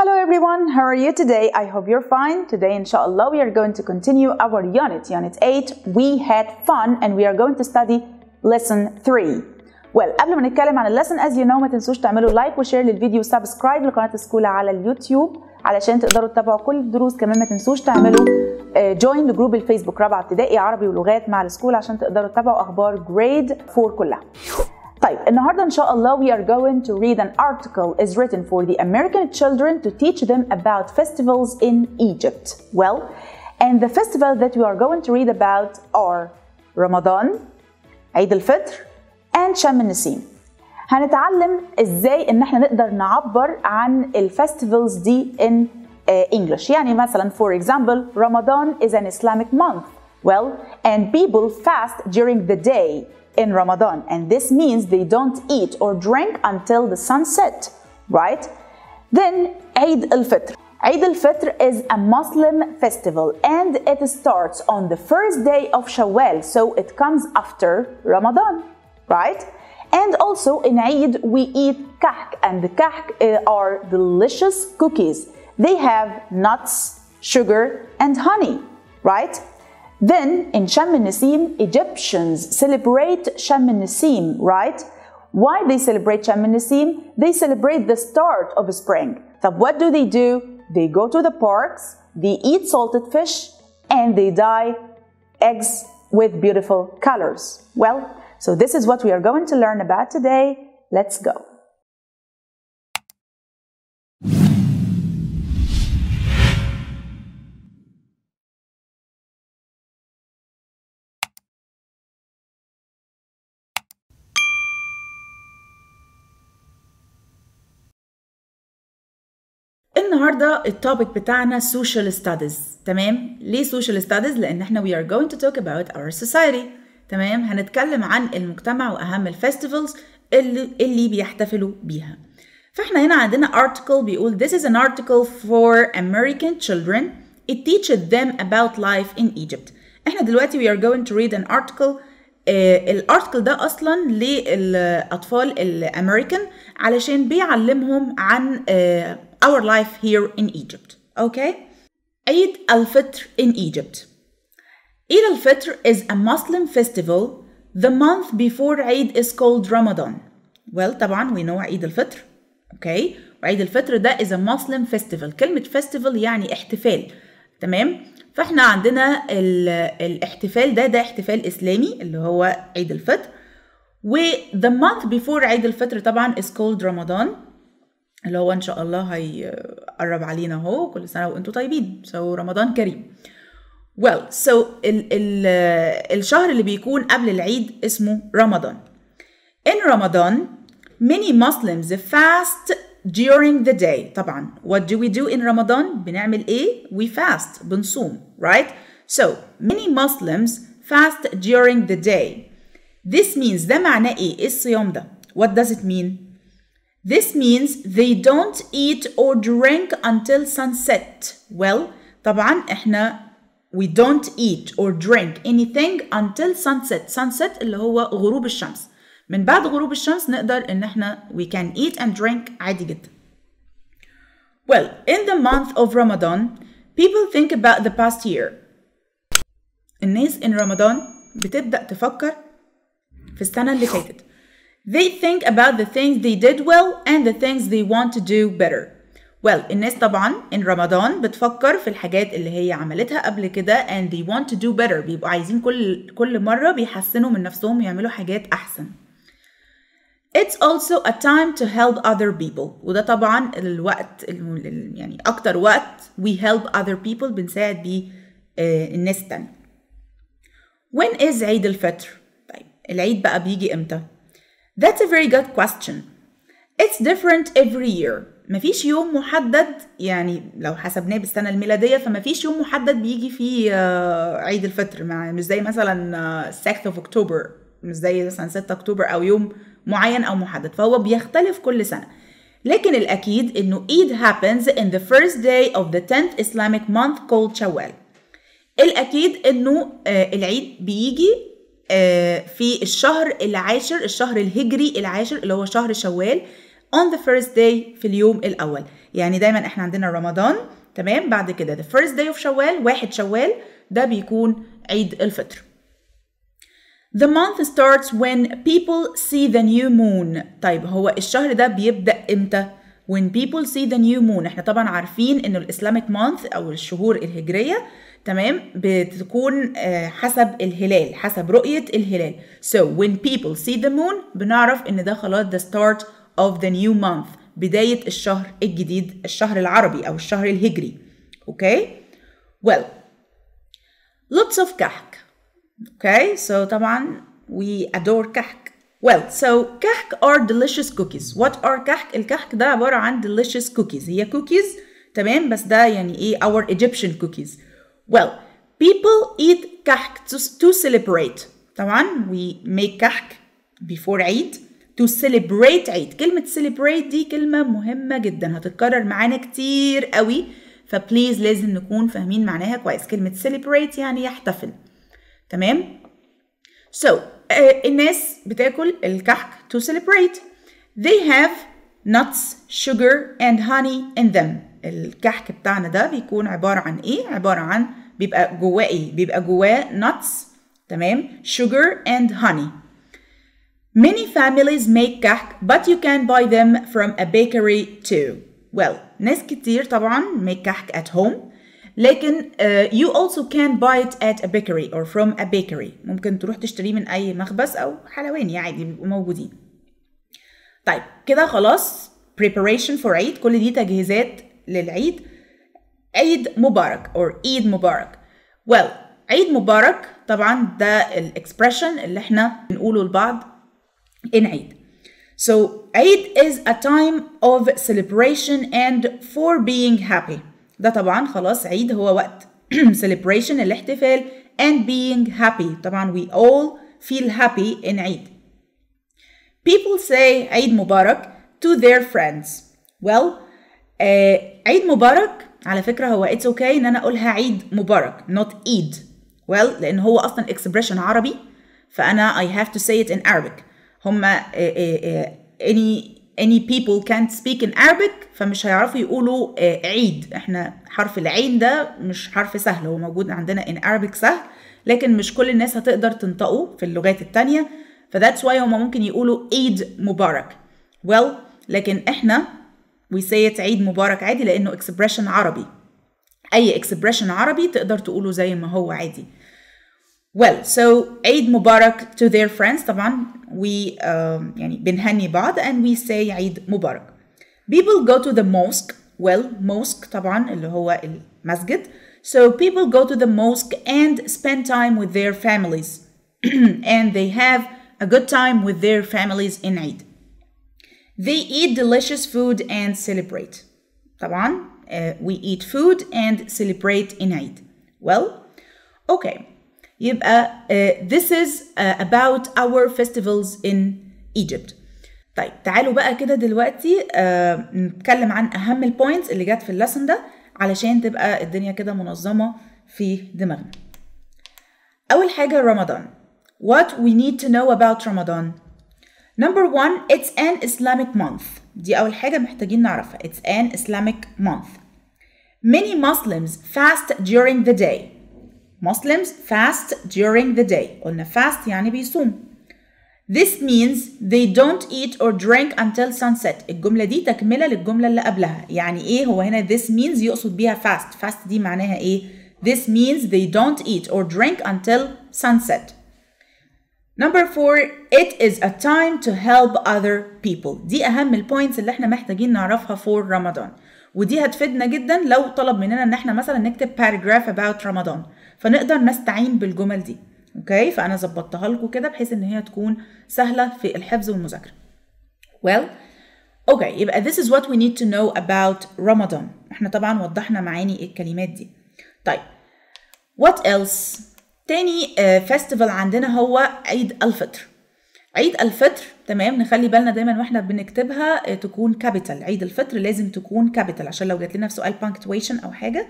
Hello everyone, how are you today? I hope you're fine. Today, inshallah, we are going to continue our unit, Unit 8. We had fun and we are going to study Lesson 3. Well, قبل ما نتكلم عن lesson, as you know ما تنسوش تعملوا لايك وشير للفيديو وسبسكرايب لقناة السكولة على اليوتيوب علشان تقدروا تتابعوا كل الدروس كمان ما تنسوش تعملوا جوين آه، لجروب الفيسبوك رابعة ابتدائي عربي ولغات مع السكول عشان تقدروا تتابعوا أخبار grade 4 كلها. طيب النهارده ان شاء الله we are going to read an article is written for the American children to teach them about festivals in Egypt. Well, and the festival that we are going to read about are Ramadan, عيد الفطر, and شم النسيم. هنتعلم ازاي ان احنا نقدر نعبر عن الفستيفالز دي in uh, English. يعني مثلا for example Ramadan is an Islamic month. Well, and people fast during the day in Ramadan, and this means they don't eat or drink until the sunset, right? Then Eid al-Fitr. Eid al-Fitr is a Muslim festival and it starts on the first day of Shawwal, so it comes after Ramadan, right? And also in Eid we eat kahk and the kahk eh, are delicious cookies. They have nuts, sugar and honey, right? Then in Shamanism, Egyptians celebrate Shamanism, right? Why they celebrate Shamanism? They celebrate the start of spring. So what do they do? They go to the parks, they eat salted fish, and they dye eggs with beautiful colors. Well, so this is what we are going to learn about today. Let's go. النهارده التوبيك بتاعنا social studies تمام ليه social studies لان احنا we are going to talk about our society تمام هنتكلم عن المجتمع واهم الفيستيفالز اللي اللي بيحتفلوا بيها فاحنا هنا عندنا article بيقول this is an article for American children it teaches them about life in Egypt احنا دلوقتي we are going to read an article الارتكل ده اصلا للاطفال الامريكان علشان بيعلمهم عن our life here in Egypt okay عيد الفطر in Egypt عيد الفطر is a Muslim festival the month before عيد is called Ramadan well طبعا we know عيد الفطر okay وعيد الفطر ده is a Muslim festival كلمة festival يعني احتفال تمام فاحنا عندنا الاحتفال ده ده احتفال اسلامي اللي هو عيد الفطر و the month before عيد الفطر طبعا is called رمضان اللي هو ان شاء الله هيقرب علينا اهو كل سنه وانتم طيبين so رمضان كريم well so ال ال الشهر اللي بيكون قبل العيد اسمه رمضان in رمضان many Muslims fast during the day طبعا what do we do in Ramadan بنعمل ايه we fast بنصوم right so many Muslims fast during the day this means ده معناه ايه الصيام ده what does it mean This means they don't eat or drink until sunset. Well, طبعا احنا we don't eat or drink anything until sunset. Sunset اللي هو غروب الشمس. من بعد غروب الشمس نقدر ان احنا we can eat and drink عادي جدا Well, in the month of Ramadan, people think about the past year. الناس in رمضان بتبدأ تفكر في السنة اللي فاتت. They think about the things they did well and the things they want to do better. Well, الناس طبعا in رمضان بتفكر في الحاجات اللي هي عملتها قبل كده and they want to do better بيبقوا عايزين كل كل مرة بيحسنوا من نفسهم ويعملوا حاجات أحسن. It's also a time to help other people وده طبعا الوقت يعني أكتر وقت we help other people بنساعد بيه آه، الناس التانية When is عيد الفطر؟ طيب العيد بقى بيجي إمتى؟ That's a very good question It's different every year مفيش يوم محدد يعني لو حسبناه بالسنة الميلادية فمفيش يوم محدد بيجي فيه عيد آه، الفطر مش زي مثلا 6 آه، of October مش زي مثلا 6 أكتوبر أو يوم معين أو محدد فهو بيختلف كل سنة لكن الأكيد إنه Eid happens in the first day of the 10th Islamic month called شوال الأكيد إنه آه، العيد بيجي آه، في الشهر العاشر الشهر الهجري العاشر اللي هو شهر شوال on the first day في اليوم الأول يعني دايما احنا عندنا رمضان تمام بعد كده the first day of شوال واحد شوال ده بيكون عيد الفطر The month starts when people see the new moon طيب هو الشهر ده بيبدأ إمتى؟ when people see the new moon احنا طبعا عارفين انه الاسلامك مانث او الشهور الهجريه تمام بتكون آه، حسب الهلال حسب رؤيه الهلال so when people see the moon بنعرف ان ده خلاص the start of the new month بدايه الشهر الجديد الشهر العربي او الشهر الهجري اوكي okay? well lots of كحك Okay, so طبعا we adore كحك. Well, so كحك are delicious cookies. What are كحك؟ الكحك ده عبارة عن delicious cookies. هي cookies تمام بس ده يعني ايه our Egyptian cookies. Well, people eat كحك to, to celebrate. طبعا we make كحك before عيد to celebrate عيد. كلمة celebrate دي كلمة مهمة جدا هتتكرر معانا كتير قوي فبليز لازم نكون فاهمين معناها كويس. كلمة celebrate يعني يحتفل. تمام so uh, الناس بتاكل الكحك to celebrate they have nuts sugar and honey in them الكحك بتاعنا ده بيكون عبارة عن ايه عبارة عن بيبقى جواه ايه بيبقى جواه nuts تمام sugar and honey many families make كحك but you can buy them from a bakery too well ناس كتير طبعا make كحك at home لكن uh, you also can buy it at a bakery or from a bakery ممكن تروح تشتريه من أي مخبز أو حلواني عادي بيبقوا موجودين طيب كده خلاص preparation for عيد كل دي تجهيزات للعيد عيد مبارك or عيد مبارك well عيد مبارك طبعا ده الاكسبريشن اللي احنا بنقوله لبعض ان عيد So عيد is a time of celebration and for being happy ده طبعا خلاص عيد هو وقت celebration الاحتفال and being happy طبعا we all feel happy in عيد people say عيد مبارك to their friends well uh, عيد مبارك على فكرة هو it's okay إن أنا أقولها عيد مبارك not Eid well لأن هو أصلا expression عربي فأنا I have to say it in Arabic هما uh, uh, uh, any any people can't speak in Arabic فمش هيعرفوا يقولوا آه، عيد احنا حرف العين ده مش حرف سهل هو موجود عندنا in Arabic سهل لكن مش كل الناس هتقدر تنطقه في اللغات التانية that's why هما ممكن يقولوا عيد مبارك well لكن احنا we say it عيد مبارك عادي لانه expression عربي اي expression عربي تقدر تقوله زي ما هو عادي well so عيد مبارك to their friends طبعا we um, يعني بنهني بعض and we say عيد مبارك people go to the mosque well mosque طبعا اللي هو المسجد so people go to the mosque and spend time with their families and they have a good time with their families in Eid they eat delicious food and celebrate طبعا uh, we eat food and celebrate in Eid well okay يبقى uh, uh, this is uh, about our festivals in Egypt طيب تعالوا بقى كده دلوقتي uh, نتكلم عن أهم البوينتس اللي جت في اللسن ده علشان تبقى الدنيا كده منظمة في دماغنا أول حاجة رمضان What we need to know about Ramadan Number one, it's an Islamic month دي أول حاجة محتاجين نعرفها It's an Islamic month Many Muslims fast during the day Muslims fast during the day قلنا fast يعني بيصوم This means they don't eat or drink until sunset. الجملة دي تكملة للجملة اللي قبلها. يعني إيه هو هنا this means يقصد بيها fast. fast دي معناها إيه؟ This means they don't eat or drink until sunset. Number four, it is a time to help other people. دي أهم البوينتس اللي احنا محتاجين نعرفها for رمضان. ودي هتفيدنا جدا لو طلب مننا ان احنا مثلا نكتب paragraph about رمضان. فنقدر نستعين بالجمل دي اوكي فانا ظبطتها لكم كده بحيث ان هي تكون سهله في الحفظ والمذاكره well okay يبقى this is what we need to know about Ramadan احنا طبعا وضحنا معاني الكلمات دي طيب what else تاني فيستيفال آه، عندنا هو عيد الفطر عيد الفطر تمام نخلي بالنا دايما واحنا بنكتبها آه، تكون كابيتال عيد الفطر لازم تكون كابيتال عشان لو جات لنا في سؤال punctuation او حاجه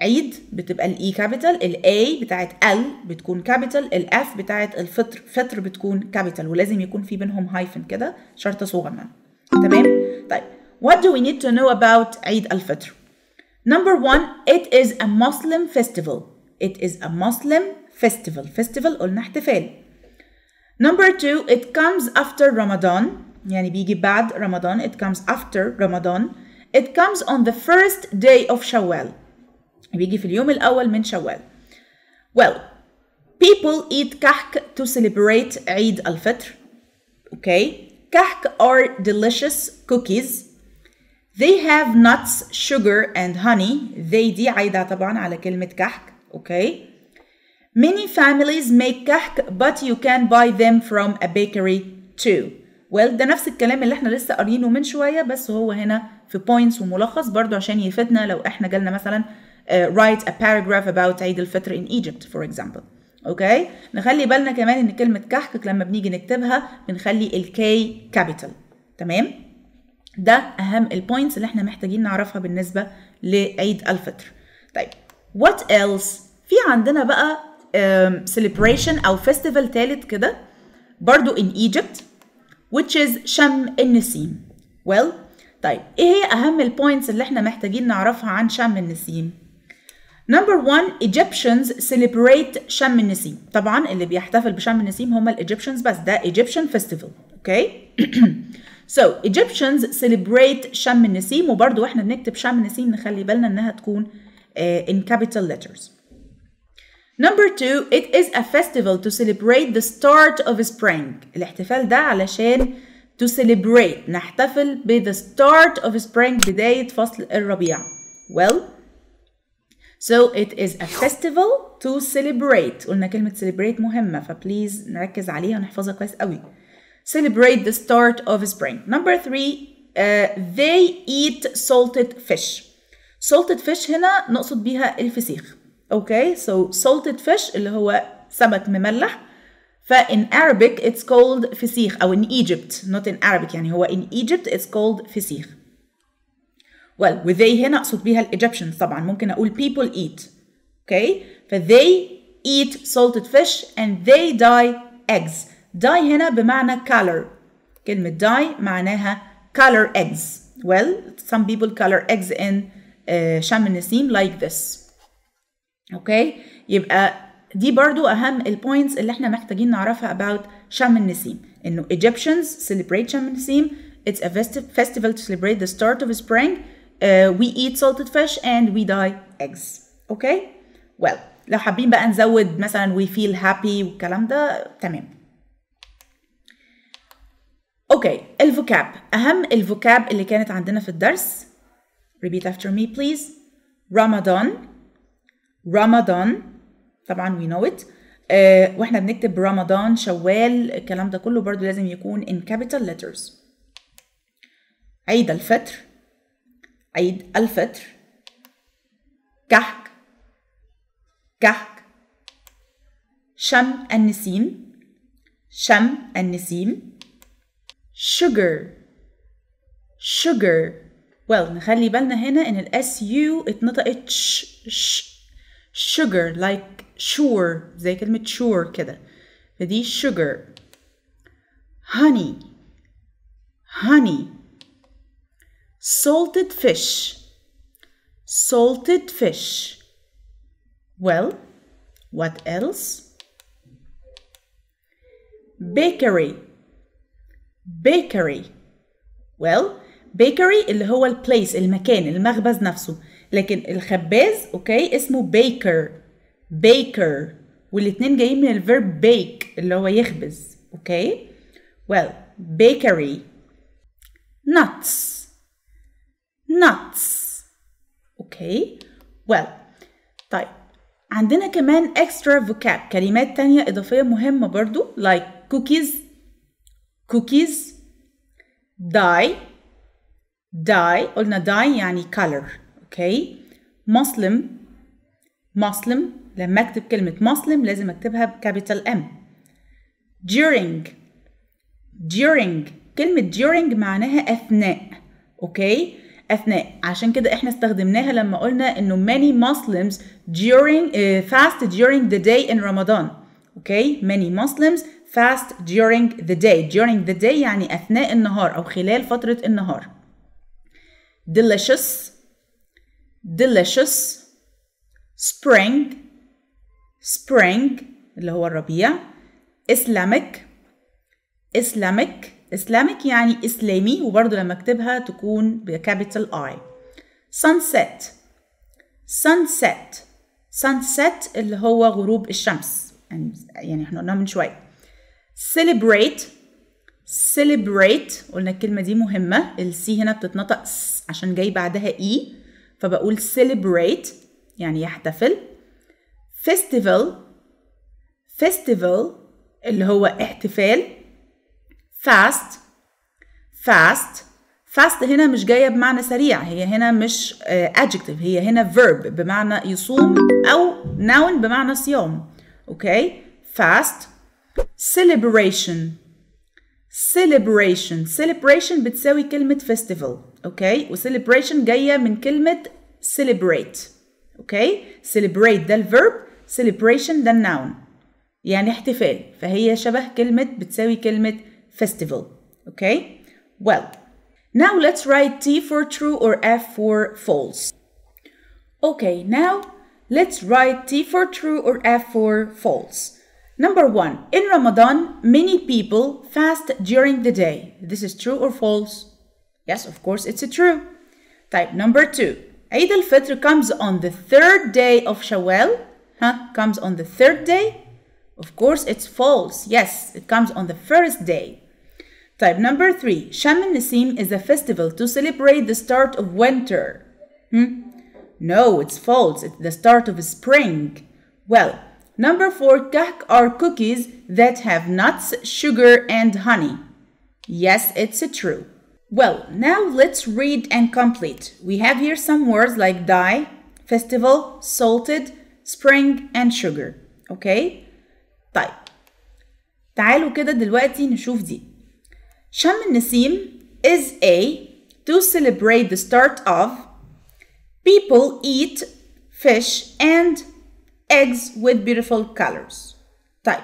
عيد بتبقى الاي كابيتال الاي بتاعت ال بتكون كابيتال الاف بتاعت الفطر فطر بتكون كابيتال ولازم يكون في بينهم هايفن كده شرط صغنن تمام طيب what do we need to know about عيد الفطر number one it is a Muslim festival it is a Muslim festival festival قلنا احتفال number two it comes after Ramadan يعني بيجي بعد رمضان it comes after Ramadan it comes on the first day of Shawwal بيجي في اليوم الأول من شوال well people eat كحك to celebrate عيد الفطر okay كحك are delicious cookies They have nuts, sugar and honey. They دي عايدة طبعا على كلمة كحك. Okay. Many families make كحك but you can buy them from a bakery too. Well ده نفس الكلام اللي احنا لسه قارينه من شوية بس هو هنا في points وملخص برضو عشان يفيدنا لو احنا جالنا مثلا Uh, write a paragraph about عيد الفطر in Egypt for example اوكي نخلي بالنا كمان ان كلمه كحكك لما بنيجي نكتبها بنخلي الكي كابيتال تمام ده اهم البوينتس اللي احنا محتاجين نعرفها بالنسبه لعيد الفطر طيب what else في عندنا بقى um, celebration او festival تالت كده برضو in Egypt which is شم النسيم well طيب ايه هي اهم البوينتس اللي احنا محتاجين نعرفها عن شم النسيم Number 1 Egyptians celebrate شم النسيم طبعا اللي بيحتفل بشم النسيم هم الايجيبشنز بس ده Egyptian festival okay so Egyptians celebrate شم النسيم وبرضه واحنا بنكتب شم النسيم نخلي بالنا انها تكون in capital letters Number two, it is a festival to celebrate the start of spring. الاحتفال ده علشان to celebrate نحتفل the start of spring بداية فصل الربيع. Well, so it is a festival to celebrate قلنا كلمة celebrate مهمة فبليز نركز عليها ونحفظها كويس قوي celebrate the start of spring number three uh, they eat salted fish salted fish هنا نقصد بيها الفسيخ okay so salted fish اللي هو سمك مملح فإن Arabic it's called فسيخ أو in Egypt not in Arabic يعني هو in Egypt it's called فسيخ well with they هنا اقصد بيها الايجيبشنز طبعا ممكن اقول people eat okay فthey they eat salted fish and they die eggs Dye هنا بمعنى color كلمة dye معناها color eggs well some people color eggs in uh, شم النسيم like this okay يبقى دي برضو أهم البوينتس اللي احنا محتاجين نعرفها about شم النسيم إنه Egyptians celebrate شم النسيم It's a festival to celebrate the start of spring uh, we eat salted fish and we die eggs okay well لو حابين بقى نزود مثلا we feel happy والكلام ده تمام اوكي الفوكاب اهم الفوكاب اللي كانت عندنا في الدرس repeat after me please رمضان رمضان طبعا we know it uh, واحنا بنكتب رمضان شوال الكلام ده كله برضو لازم يكون in capital letters عيد الفطر عيد الفطر كحك كحك شم النسيم شم النسيم sugar sugar well نخلي بالنا هنا ان s u اتنطقت ش ش sugar like sure زي كلمة sure كده فدي sugar honey honey salted fish salted fish well what else bakery bakery well bakery اللي هو place المكان المخبز نفسه لكن الخباز اوكي اسمه baker baker والاتنين جايين من verb bake اللي هو يخبز اوكي well bakery nuts nuts okay. well طيب عندنا كمان extra vocab كلمات تانية إضافية مهمة برضو like cookies cookies dye dye قلنا dye يعني color okay. Muslim Muslim لما اكتب كلمة Muslim لازم اكتبها بكابيتال M during during كلمة during معناها أثناء اوكي okay. أثناء عشان كده إحنا استخدمناها لما قلنا إنه many Muslims during uh, fast during the day in رمضان okay? many Muslims fast during the day during the day يعني أثناء النهار أو خلال فترة النهار delicious delicious spring spring اللي هو الربيع Islamic Islamic اسلامك يعني إسلامي وبرضه لما أكتبها تكون بكابيتال اي sunset sunset sunset اللي هو غروب الشمس يعني احنا قلناها من شوية celebrate celebrate قلنا الكلمة دي مهمة السي هنا بتتنطق س عشان جاي بعدها اي e. فبقول celebrate يعني يحتفل festival festival اللي هو احتفال fast fast fast هنا مش جاية بمعنى سريع هي هنا مش adjective هي هنا verb بمعنى يصوم أو noun بمعنى صيام أوكي fast celebration celebration celebration بتساوي كلمة festival أوكي وcelebration جاية من كلمة celebrate أوكي celebrate ده الverb celebration ده الnoun يعني احتفال فهي شبه كلمة بتساوي كلمة festival. Okay? Well, now let's write T for true or F for false. Okay, now let's write T for true or F for false. Number one, in Ramadan, many people fast during the day. This is true or false? Yes, of course, it's a true. Type number two, Eid al-Fitr comes on the third day of Shawwal. Huh? Comes on the third day of course, it's false. Yes, it comes on the first day. Type number three. Shaman Nissim is a festival to celebrate the start of winter. Hmm? No, it's false. It's the start of spring. Well, number four. Kak are cookies that have nuts, sugar, and honey. Yes, it's true. Well, now let's read and complete. We have here some words like die, festival, salted, spring, and sugar. Okay? طيب تعالوا كده دلوقتي نشوف دي شم النسيم is a to celebrate the start of people eat fish and eggs with beautiful colors طيب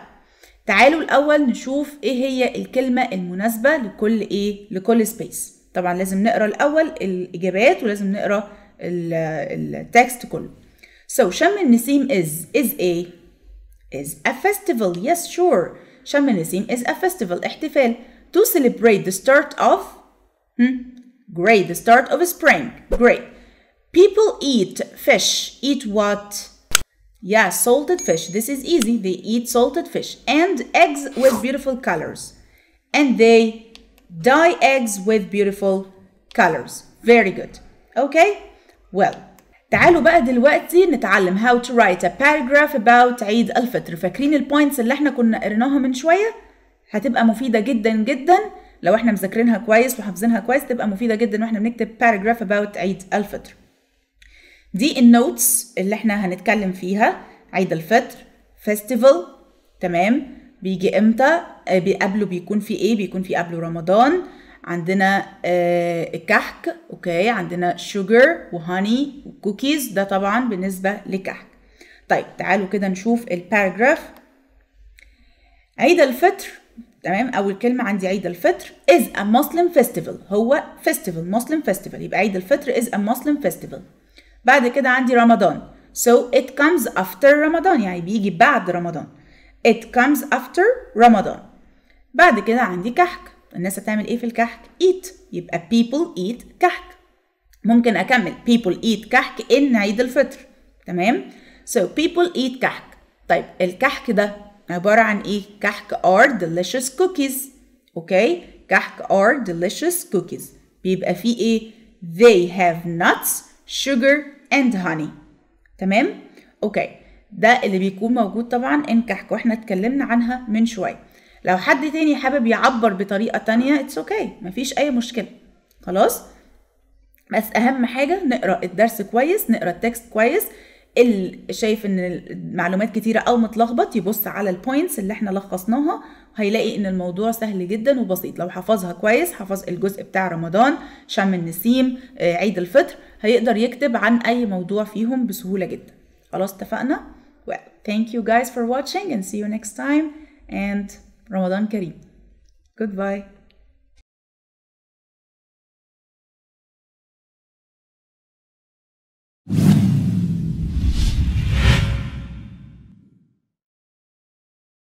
تعالوا الأول نشوف إيه هي الكلمة المناسبة لكل إيه لكل سبيس طبعا لازم نقرا الأول الإجابات ولازم نقرا التكست كله So شم النسيم is is a is a festival. Yes, sure. Shamanism is a festival, احتفال. To celebrate the start of... Hmm? Great, the start of spring. Great. People eat fish. Eat what? Yeah, salted fish. This is easy. They eat salted fish and eggs with beautiful colors. And they dye eggs with beautiful colors. Very good. Okay? Well, تعالوا بقى دلوقتي نتعلم how to write a paragraph about عيد الفطر فاكرين البوينتس اللي احنا كنا قريناها من شوية هتبقى مفيدة جدا جدا لو احنا مذاكرينها كويس وحافظينها كويس تبقى مفيدة جدا واحنا بنكتب paragraph about عيد الفطر دي النوتس اللي احنا هنتكلم فيها عيد الفطر festival تمام بيجي امتى آه، قبله بيكون في ايه بيكون في قبله رمضان عندنا آه، الكحك اوكي عندنا شوجر وهاني وكوكيز ده طبعا بالنسبه لكحك طيب تعالوا كده نشوف الباراجراف عيد الفطر تمام اول كلمه عندي عيد الفطر is a muslim festival هو festival muslim festival يبقى عيد الفطر is a muslim festival بعد كده عندي رمضان so it comes after رمضان يعني بيجي بعد رمضان it comes after رمضان بعد كده عندي كحك الناس هتعمل ايه في الكحك eat يبقى people eat كحك ممكن اكمل people eat كحك ان عيد الفطر تمام so people eat كحك طيب الكحك ده عبارة عن ايه كحك are delicious cookies اوكي كحك are delicious cookies بيبقى فيه ايه they have nuts sugar and honey تمام اوكي ده اللي بيكون موجود طبعا ان كحك واحنا اتكلمنا عنها من شويه لو حد تاني حابب يعبر بطريقه تانية اتس اوكي okay. مفيش اي مشكله خلاص بس اهم حاجه نقرا الدرس كويس نقرا التكست كويس اللي شايف ان المعلومات كتيره او متلخبط يبص على البوينتس اللي احنا لخصناها هيلاقي ان الموضوع سهل جدا وبسيط لو حفظها كويس حفظ الجزء بتاع رمضان شم النسيم آه، عيد الفطر هيقدر يكتب عن اي موضوع فيهم بسهوله جدا خلاص اتفقنا well, thank you guys for watching and see you next time and Ramadan Kareem. Goodbye.